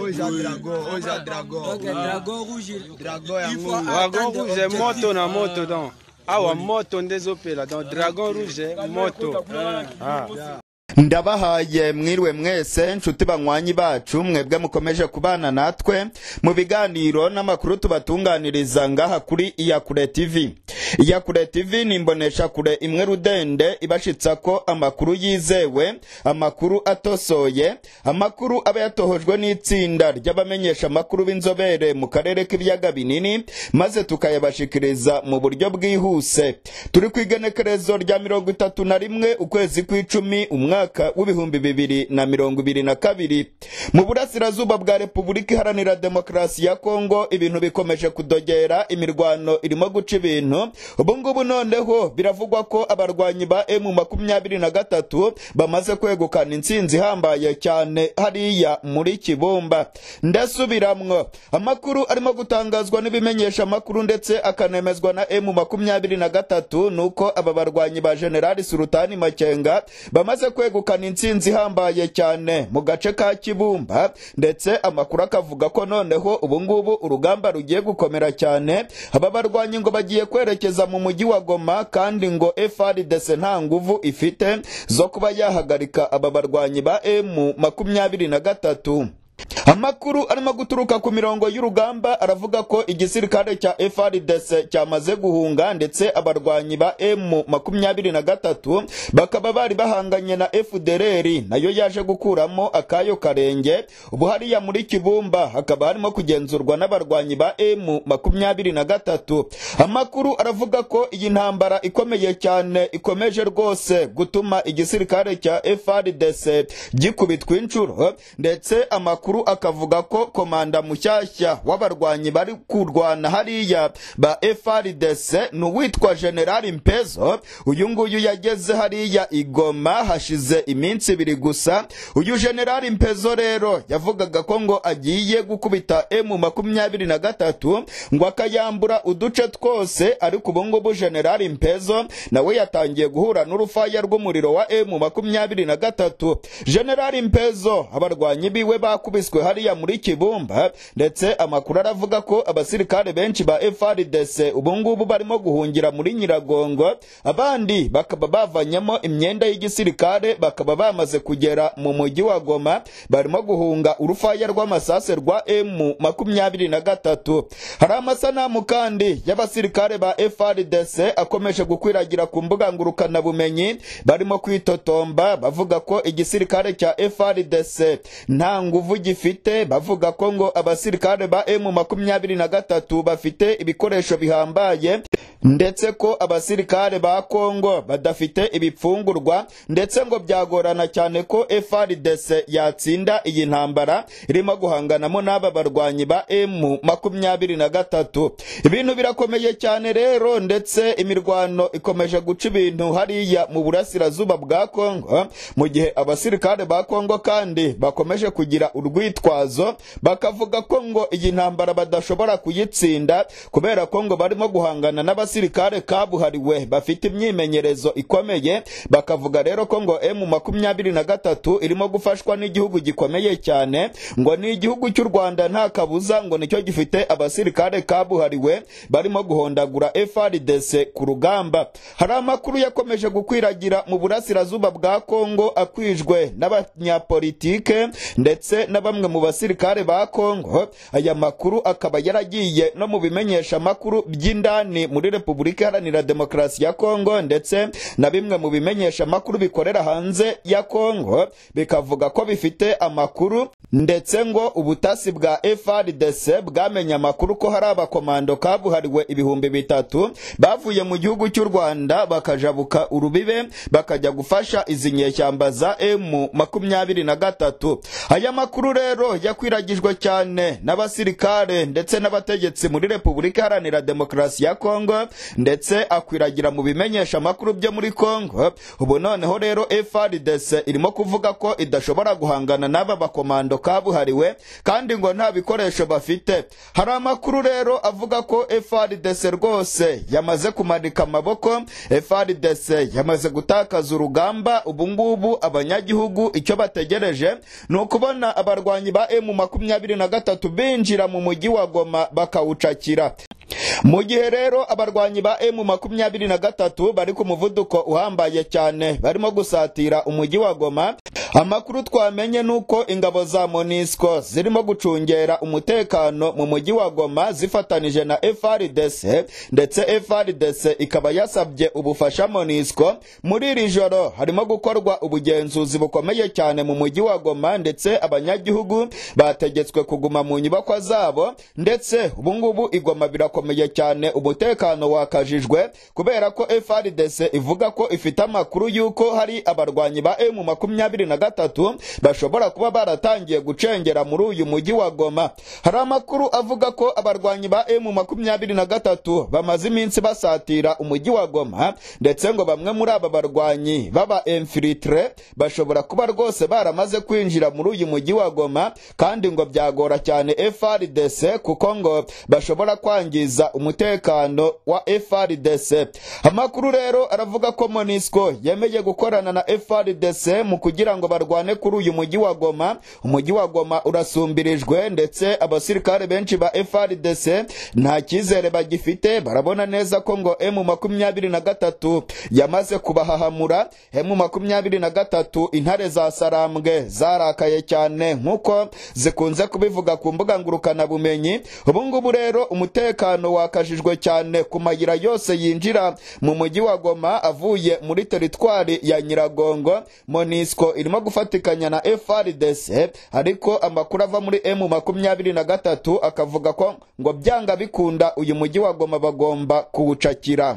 Ouais dragon, ouais dragon, dragon rouge, dragon jaune. Wagon de moto na moto dans. Ah la moto en deux operla dragon rouge moto. ndabahaye mwiriwe mwese nshuti banywanyi bacu mwebwe mukomeje kubana natwe mu biganiro n'amakuru tubatunganiriza ngaha kuri iyakure tv iyakure tv ni imbonesha kure imwe rudende ibashitsa ko amakuru yizewe amakuru atosoye amakuru aba yatohojwe n'itsinda ry'abamenyesha amakuru b'inzobere mu karere k'ibiyaga binini maze tukayabashikiriza mu buryo bwihuse turi ku igenekerezo rya mirongo itatu na rimwe ukwezi kw'icumi umwaka mwaka w'ibihumbi bibiri na mirongo ibiri na kabiri mu burasirazuba bwa repubulika iharanira demokarasi ya kongo ibintu bikomeje kudogera imirwano irimo guca ibintu ubungubu noneho biravugwa ko abarwanyi ba emu makumyabiri na gatatu bamaze kwegukana intsinzi ihambaye cyane hariya muri kibumba ndasubiramwo amakuru arimo gutangazwa n'ibimenyeshamakuru ndetse akanemezwa na emu makumyabiri na gatatu ni uko aba barwanyi ba generali surutani makenga bamaze kwegukana yegukana intsinzi ihambaye cyane mu gace ka kibumba ndetse amakuru akavuga ko noneho ubungubu urugamba rugiye gukomera cyane aba barwanyi ngo bagiye kwerekeza mu mujyi wa goma kandi ngo frdc nta nguvu ifite zo kuba yahagarika aba barwanyi ba emu makumyabiri na gatatu amakuru arimo guturuka ku mirongo y'urugamba aravuga ko igisirikare cya FARDC cyamaze guhunga ndetse abarwanyi ba m gatatu bakaba bari bahanganye na FDLR nayo yaje gukuramo akayo karenge ubu hariya muri Kibumba hakaba harimo kugenzurwa n'abarwanyi ba m gatatu amakuru aravuga ko iyi ntambara ikomeye cyane ikomeje rwose gutuma igisirikare cya FARDC gikubitwa inshuro ndetse amakuru makuru akavuga ko komanda mushyashya w'abarwanyi bari kurwana hariya ba FRDC ni uwitwa General Mpezo uyu nguyu yageze hariya igoma hashize iminsi ibiri gusa uyu General Mpezo rero yavugaga ko ngo agiye gukubita M makumyabiri na gatatu ngo akayambura uduce twose ariko ubu ngubu General Mpezo nawe yatangiye guhura n'urufaya rw'umuriro wa M makumyabiri na gatatu General Mpezo abarwanyi biwe baku yakubiswe hariya muri kibumba ndetse amakuru aravuga ko abasirikare benshi ba FRDC ubungubu barimo guhungira muri Nyiragongo abandi bakaba bavanyemo imyenda y'igisirikare bakaba bamaze kugera mu mujyi wa Goma barimo guhunga urufaya rw'amasase rwa M23 makumyabiri na hari amasanamu kandi y'abasirikare ba FRDC akomeje gukwiragira ku mbuga ngurukanabumenyi barimo kwitotomba bavuga ko igisirikare cya FRDC nta nguvu gifite bavuga ko ngo abasirikare ba emu makumyabiri na gatatu bafite ibikoresho bihambaye ndetse ko abasirikare ba kongo badafite ibipfungurwa ndetse ngo byagorana cyane ko frdc yatsinda iyi ntambara irimo guhanganamo n'aba barwanyi ba emu makumyabiri na gatatu ibintu birakomeye cyane rero ndetse imirwano ikomeje guca ibintu hariya mu burasirazuba bwa kongo mu gihe abasirikare ba kongo kandi bakomeje kugira urwego urwitwazo bakavuga ko ngo iyi ntambara badashobora kuyitsinda kubera ko ngo barimo guhangana n'abasirikare kabuhariwe bafite imyimenyerezo ikomeye bakavuga rero ko ngo emu makumyabiri na gatatu irimo gufashwa n'igihugu gikomeye cyane ngo ni igihugu cy'u rwanda nta kabuza ngo nicyo gifite abasirikare kabuhariwe barimo guhondagura frdc ku rugamba hari amakuru yakomeje gukwiragira mu burasirazuba bwa kongo akwijwe n'abanyapolitike ndetse n'aba bamwe mu basirikare ba Kongo aya makuru akaba yaragiye no mu bimenyeshamakuru by'indani muri Repubulika Iharanira Demokarasi ya Kongo ndetse na bimwe mu bimenyeshamakuru bikorera hanze ya Kongo bikavuga ko bifite amakuru ndetse ngo ubutasi bwa FARDC bwamenye amakuru ko hari abakomando kabuhariwe ibihumbi bitatu bavuye mu gihugu cy'u Rwanda bakajabuka urubibe bakajya gufasha izi nyeshyamba za M makumyabiri na gatatu aya makuru rero yakwiragijwe cyane n'abasirikare ndetse n'abategetsi muri repubulika iharanira demokarasi ya kongo ndetse akwiragira mu bimenyesha amakuru byo muri kongo ubu noneho rero frdc irimo kuvuga ko idashobora guhangana n'aba bakomando kabuhariwe kandi ngo nta bikoresho bafite hari amakuru rero avuga ko frdc rwose yamaze kumanika amaboko frdc yamaze gutakaza urugamba ubungubu abanyagihugu icyo bategereje ni ukubona abarwayi abarwanyi ba emu makumyabiri na gatatu binjira mu mujyi wa goma bakawucakira mu gihe rero abarwanyi ba emu makumyabiri na gatatu bari ku muvuduko uhambaye cyane barimo gusatira umujyi wa goma amakuru twamenye nuko ingabo za monisco zirimo gucungera umutekano mu mujyi wa goma zifatanije na frdc ndetse frdc ikaba yasabye ubufasha monisco muri iri joro harimo gukorwa ubugenzuzi bukomeye cyane mu mujyi wa goma ndetse abanyagihugu bategetswe kuguma mu nyubako zabo ndetse ubungubu igoma birakomeye bukomeye cyane umutekano wakajijwe kubera ko FRDC ivuga ko ifite amakuru y'uko hari abarwanyi ba makumyabiri na gatatu bashobora kuba baratangiye gucengera muri uyu mujyi wa Goma hari amakuru avuga ko abarwanyi ba makumyabiri na gatatu bamaze iminsi basatira umujyi wa Goma ndetse ngo bamwe muri aba barwanyi baba infiltre bashobora kuba rwose baramaze kwinjira muri uyu mujyi wa Goma kandi ngo byagora cyane FRDC kuko ngo bashobora kwangiza kubahiriza umutekano wa FRDC amakuru rero aravuga ko Monisco yemeje gukorana na FRDC mu kugira ngo barwane kuri uyu mujyi wa Goma umujyi wa Goma urasumbirijwe ndetse abasirikare benshi ba FRDC nta cyizere bagifite barabona neza ko ngo makumyabiri na gatatu yamaze kubahahamura makumyabiri na gatatu intare za Sarambwe zarakaye cyane nkuko zikunze kubivuga ku mbuga ngurukana bumenyi ubungubu rero umutekano umutekano wakajijwe cyane ku mayira yose yinjira mu mujyi wa goma avuye muri teritwari ya nyiragongo monisco irimo gufatikanya na frdc ariko amakuru ava muri m makumyabiri na gatatu akavuga ko ngo byanga bikunda uyu mujyi wa goma bagomba kuwucakira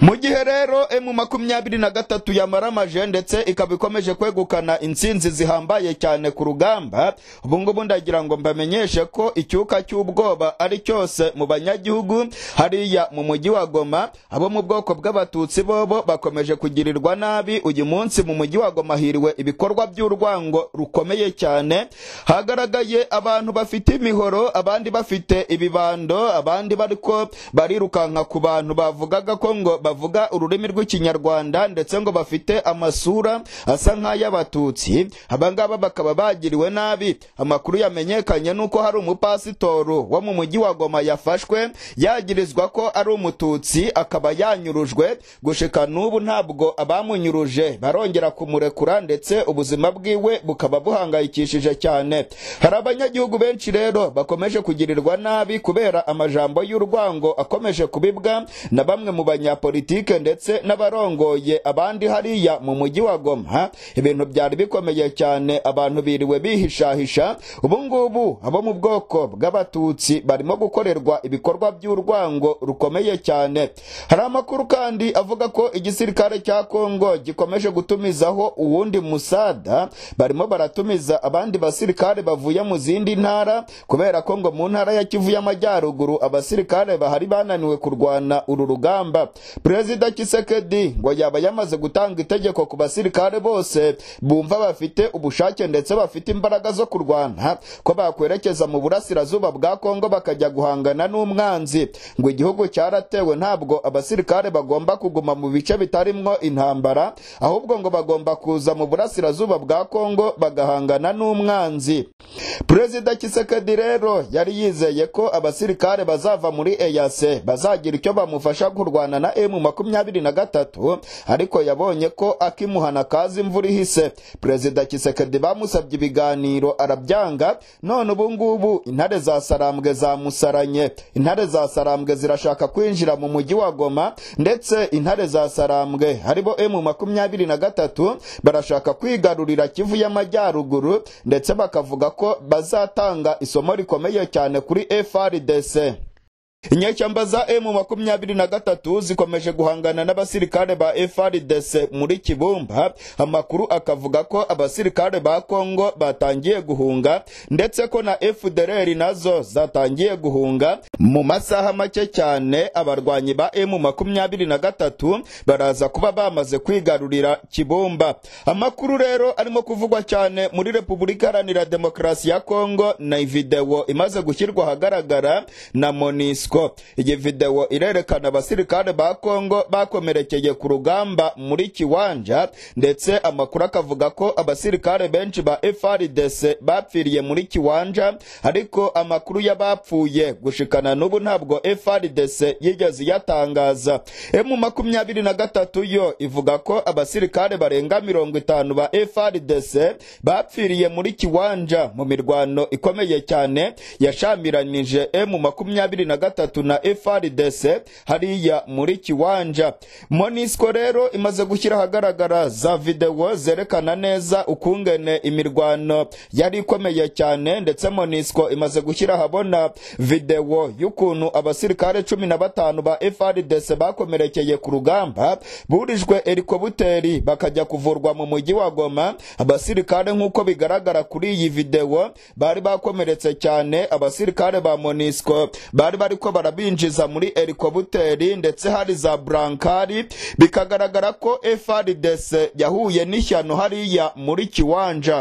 mu gihe rero emu makumyabiri na gatatu yamaramaje ndetse ikaba ikomeje kwegukana insinzi zihambaye cyane ku rugamba ubu ndagira ngo mbamenyeshe ko icyuka cy'ubwoba ari cyose mu banyagihugu hariya mu mujyi wa goma abo mu bwoko bw'abatutsi bobo bakomeje kugirirwa nabi uyu munsi mu mujyi wa goma hiriwe ibikorwa by'urwango rukomeye cyane hagaragaye abantu bafite imihoro abandi bafite ibibando abandi bariko barirukanka ku bantu bavugaga ko ngo bavuga ururimi rw'ikinyarwanda ndetse ngo bafite amasura asa nk'ay'abatutsi aba bakaba bagiriwe nabi amakuru yamenyekanye nuko hari umupasitoro wo mu mujyi wa goma yafashwe yagirizwa ko ari umututsi akaba yanyurujwe gushika n'ubu ntabwo abamunyuruje barongera kumurekura ndetse ubuzima bwiwe bukaba buhangayikishije cyane hari abanyagihugu benshi rero bakomeje kugirirwa nabi kubera amajambo y'urwango akomeje kubibwa na bamwe mu abanyapolitike ndetse n'abarongoye abandi hariya mu mujyi wa Goma ibintu byari bikomeye cyane abantu biriwe bihishahisha ubu abo mu bwoko bw'abatutsi barimo gukorerwa ibikorwa by'urwango rukomeye cyane hari amakuru kandi avuga ko igisirikare cya Kongo gikomeje gutumizaho uwundi musada barimo baratumiza abandi basirikare bavuye mu zindi ntara kubera ko ngo mu ntara ya Kivu y'amajyaruguru abasirikare bahari bananiwe kurwana uru rugamba perezida kisekedi ngo yaba yamaze gutanga itegeko ku basirikare bose bumva bafite ubushake ndetse bafite imbaraga zo kurwana ko bakwerekeza mu burasirazuba bwa kongo bakajya guhangana n'umwanzi ngo igihugu cyaratewe ntabwo abasirikare bagomba kuguma mu bice bitarimwo intambara ahubwo ngo bagomba kuza mu burasirazuba bwa kongo bagahangana n'umwanzi perezida kisekedi rero yari yizeye ko abasirikare bazava muri eyase bazagira icyo bamufasha kurwana na emu makumyabiri na gatatu ariko yabonye ko akimuhana kazi imvura ihise perezida kisekedi bamusabye ibiganiro arabyanga none ubu ngubu intare za sarambwe zamusaranye intare za sarambwe zirashaka kwinjira mu mujyi wa goma ndetse intare za sarambwe haribo emu makumyabiri na gatatu barashaka kwigarurira kivu y'amajyaruguru ndetse bakavuga ko bazatanga isomo rikomeye cyane kuri frdc inyeshyamba za emu makumyabiri na gatatu zikomeje guhangana n'abasirikare ba FARDC muri Kibumba amakuru akavuga ko abasirikare ba Kongo batangiye guhunga ndetse ko na FDLR nazo zatangiye guhunga mu masaha make cyane abarwanyi ba emu makumyabiri na gatatu baraza kuba bamaze kwigarurira Kibumba amakuru rero arimo kuvugwa cyane muri Repubulika Iharanira Demokarasi ya Kongo na videwo imaze gushyirwa ahagaragara na Monisco MONUSCO iyi video irerekana abasirikare ba Kongo bakomerekeye ku rugamba muri Kiwanja ndetse amakuru akavuga ko abasirikare benshi ba FARDC bapfiriye muri Kiwanja ariko amakuru y'abapfuye gushikana n'ubu ntabwo FARDC yigeze yatangaza e, mu makumyabiri na gatatu yo ivuga ko abasirikare barenga mirongo itanu ba FARDC bapfiriye muri Kiwanja mu mirwano ikomeye cyane yashamiranije e, mu makumyabiri na gatatu gatatu na FRDC hariya muri kiwanja Monisco rero imaze gushyira ahagaragara za videwo zerekana neza ukungene imirwano yari ikomeye cyane ndetse Monisco imaze gushyira ahabona videwo y'ukuntu abasirikare cumi na batanu ba FRDC bakomerekeye ku rugamba burijwe helikobuteri bakajya kuvurwa mu mujyi wa Goma abasirikare nk'uko bigaragara kuri iyi videwo bari bakomeretse cyane abasirikare ba Monisco bari bariko bariko barabinjiza muri helikobuteri ndetse hari za burankari bikagaragara ko FRDC yahuye n'ishyano hariya muri kiwanja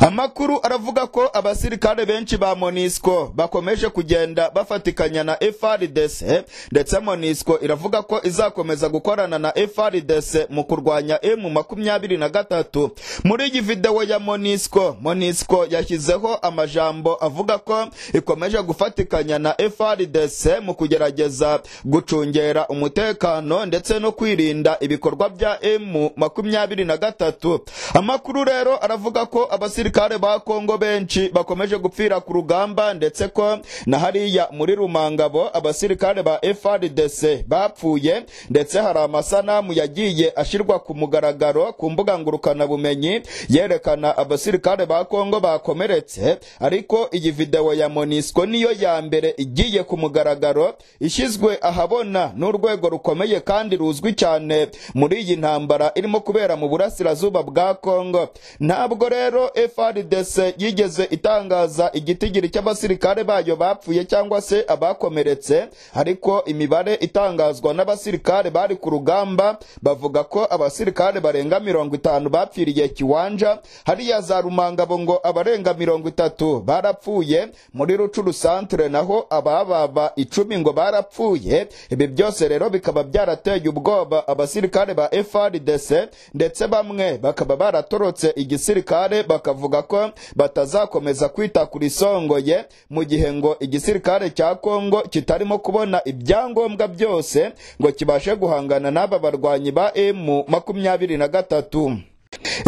amakuru aravuga ko abasirikare benshi ba monisco bakomeje kugenda bafatikanya na frdc ndetse monisco iravuga ko izakomeza gukorana na frdc mu kurwanya emu makumyabiri na gatatu muri iyi videwo ya monisco monisco yashyizeho amajambo avuga ko ikomeje gufatikanya na frdc mu kugerageza gucungera umutekano ndetse no kwirinda ibikorwa bya emu makumyabiri na gatatu amakuru rero aravuga ko abasirikare abasirikare ba Kongo benshi bakomeje gupfira ku rugamba ndetse ko na hariya muri Rumangabo abasirikare ba FRDC bapfuye ndetse hari amasanamu yagiye ashyirwa ku mugaragaro ku mbuga ngurukanabumenyi yerekana abasirikare ba Kongo bakomeretse ariko iyi videwo ya Monisco niyo ya mbere igiye ku mugaragaro ishyizwe ahabona n'urwego rukomeye kandi ruzwi cyane muri iyi ntambara irimo kubera mu burasirazuba bwa Kongo ntabwo rero fardc yigeze itangaza igitigiri cy'abasirikare bayo bapfuye cyangwa se abakomeretse ariko imibare itangazwa n'abasirikare bari ku rugamba bavuga ko abasirikare barenga mirongo itanu bapfiriye kiwanja hariya za rumangabo ngo abarenga mirongo itatu barapfuye muri rucuru santere naho abababa icumi ngo barapfuye ibi byose rero bikaba byarateye ubwoba abasirikare ba frdc ndetse bamwe bakaba baratorotse igisirikare bakavuga bavuga ko batazakomeza kwita ku risongoye mu gihe ngo igisirikare cya kongo kitarimo kubona ibyangombwa byose ngo kibashe guhangana n'aba barwanyi ba emu makumyabiri na gatatu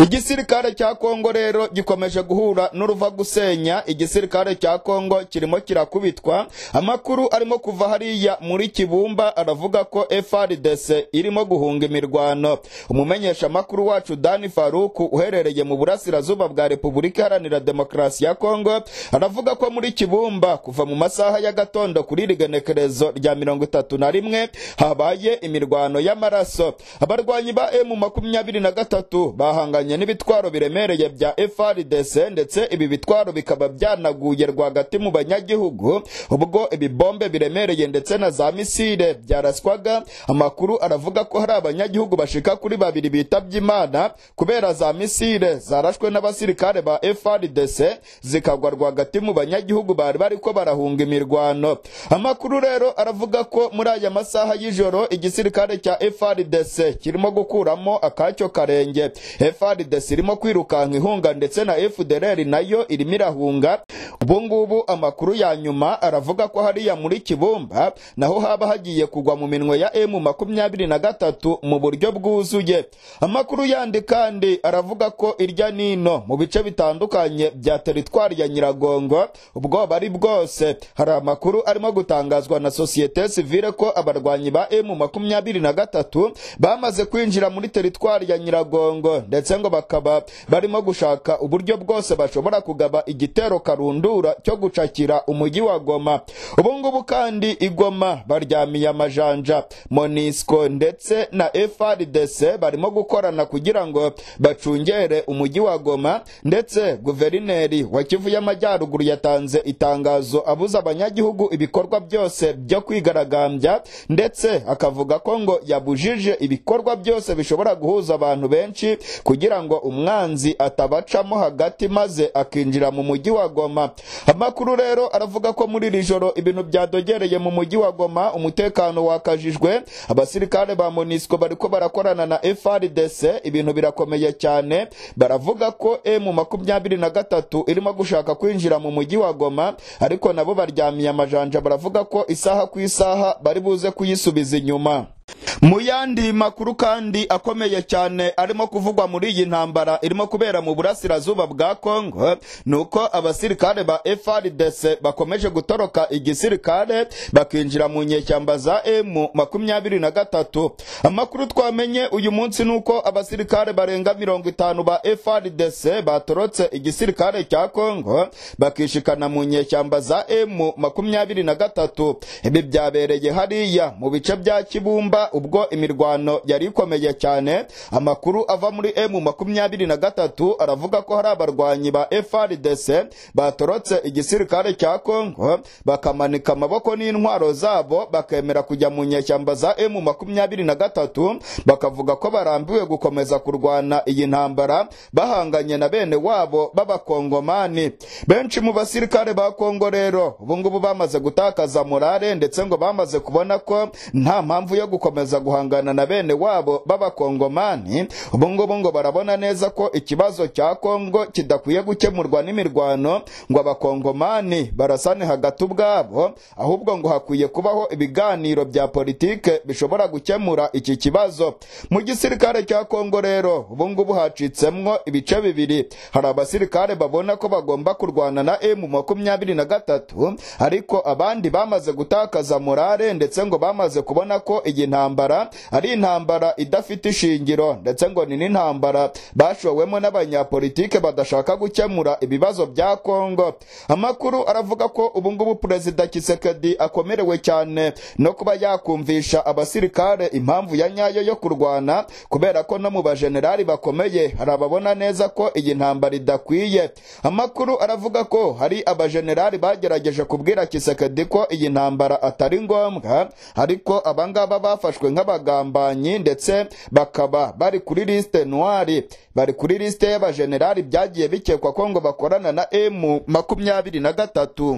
igisirikare cya kongo rero gikomeje guhura n'uruva gusenya igisirikare cya kongo kirimo kirakubitwa amakuru arimo kuva hariya muri kibumba aravuga ko frdc irimo guhunga imirwano umumenyesha wacu dani faruku uherereye mu burasirazuba bwa repubulika iharanira demokarasi ya kongo aravuga ko muri kibumba kuva mu masaha ya gatondo kuri rigenekerezo rya mirongo itatu na rimwe habaye imirwano y'amaraso abarwanyi ba emu makumyabiri na gatatu bahawe bahanganye n'ibitwaro biremereye bya FRDC ndetse ibi bitwaro bikaba byanaguye rwagati mu banyagihugu ubwo ibibombe biremereye ndetse na za misile byaraswaga amakuru aravuga ko hari abanyagihugu bashika kuri babiri bitabye Imana kubera za misile zarashwe n'abasirikare ba FRDC zikagwa rwagati mu banyagihugu bari bariko barahunga imirwano amakuru rero aravuga ko muri aya masaha y'ijoro igisirikare cya FRDC kirimo gukuramo akacyo karenge efrdc irimo kwirukanka ihunga ndetse na fdr nayo irimo irahunga ubungubu amakuru ya nyuma aravuga ko hariya muri kibumba naho haba hagiye kugwa mu minwe ya emu makumyabiri na gatatu mu buryo bwuzuye amakuru yandi kandi aravuga ko irya nino mu bice bitandukanye bya teritwari ya nyiragongo ubwoba ari bwose hari amakuru arimo gutangazwa na sosiyete sivile ko abarwanyi ba emu makumyabiri na gatatu bamaze kwinjira muri teritwari ya nyiragongo ndetse ngo bakaba barimo gushaka uburyo bwose bashobora kugaba igitero karundura cyo gucakira umujyi wa goma ubu ngubu kandi igoma baryamiye amajanja monisco ndetse na frdc barimo gukorana kugira ngo bacungere umujyi wa goma ndetse guverineri wa kivu y'amajyaruguru yatanze itangazo abuza abanyagihugu ibikorwa byose byo kwigaragambya ndetse akavuga ko ngo yabujije ibikorwa byose bishobora guhuza abantu benshi kugira ngo umwanzi atabacamo hagati maze akinjira mu mujyi wa Goma amakuru rero aravuga ko muri iri joro ibintu byadogereye mu mujyi wa Goma umutekano wakajijwe abasirikare ba Monisco bariko barakorana na FRDC ibintu birakomeye cyane baravuga ko M makumyabiri na gatatu irimo gushaka kwinjira mu mujyi wa Goma ariko nabo baryamiye amajanja baravuga ko isaha ku isaha bari buze kuyisubiza inyuma mu yandi makuru kandi akomeye cyane arimo kuvugwa muri iyi ntambara irimo kubera mu burasirazuba bwa kongo ni uko abasirikare ba frdc bakomeje gutoroka igisirikare bakinjira mu nyeshyamba za emu makumyabiri na gatatu amakuru twamenye uyu munsi ni uko abasirikare barenga mirongo itanu ba frdc batorotse igisirikare cya kongo bakishikana mu nyeshyamba za emu makumyabiri na gatatu ibi byabereye hariya mu bice bya kibumba ubwo ubwo imirwano yari ikomeye cyane amakuru ava muri emu makumyabiri na gatatu aravuga ko hari abarwanyi ba frdc batorotse igisirikare cya Congo bakamanika amaboko n'intwaro zabo bakemera kujya mu nyeshyamba za emu makumyabiri na gatatu bakavuga ko barambiwe gukomeza kurwana iyi ntambara bahanganye na bene wabo b'abakongomani benshi mu basirikare ba Congo rero ubungubu bamaze gutakaza morale ndetse ngo bamaze kubona ko nta mpamvu yo gukomeza bagakomeza guhangana na bene wabo b'abakongomani ubu ngubu ngo barabona neza ko ikibazo cya kongo kidakwiye gukemurwa n'imirwano ngo abakongomani barasane hagati ubwabo ahubwo ngo hakwiye kubaho ibiganiro bya politiki bishobora gukemura iki kibazo mu gisirikare cya kongo rero ubu ngubu ibice bibiri hari abasirikare babona ko bagomba kurwana na emu makumyabiri na gatatu ariko abandi bamaze gutakaza morale ndetse ngo bamaze kubona ko iyi ntambara intambara ari intambara idafite ishingiro ndetse ngo ni n'intambara bashowemo n'abanyapolitike badashaka gukemura ibibazo bya Kongo amakuru aravuga ko ubungubu perezida Kisekedi akomerewe cyane no kuba yakumvisha abasirikare impamvu ya nyayo yo kurwana kubera ko no mu bajenerali bakomeye hari ababona neza ko iyi ntambara idakwiye amakuru aravuga ko hari abajenerali bagerageje kubwira Kisekedi ko iyi ntambara atari ngombwa ariko abangaba bafashwe bafashwe nk'abagambanyi ndetse bakaba bari kuri lisite noire bari kuri lisite y'abajenerali byagiye bikekwa ko ngo bakorana na emu makumyabiri na gatatu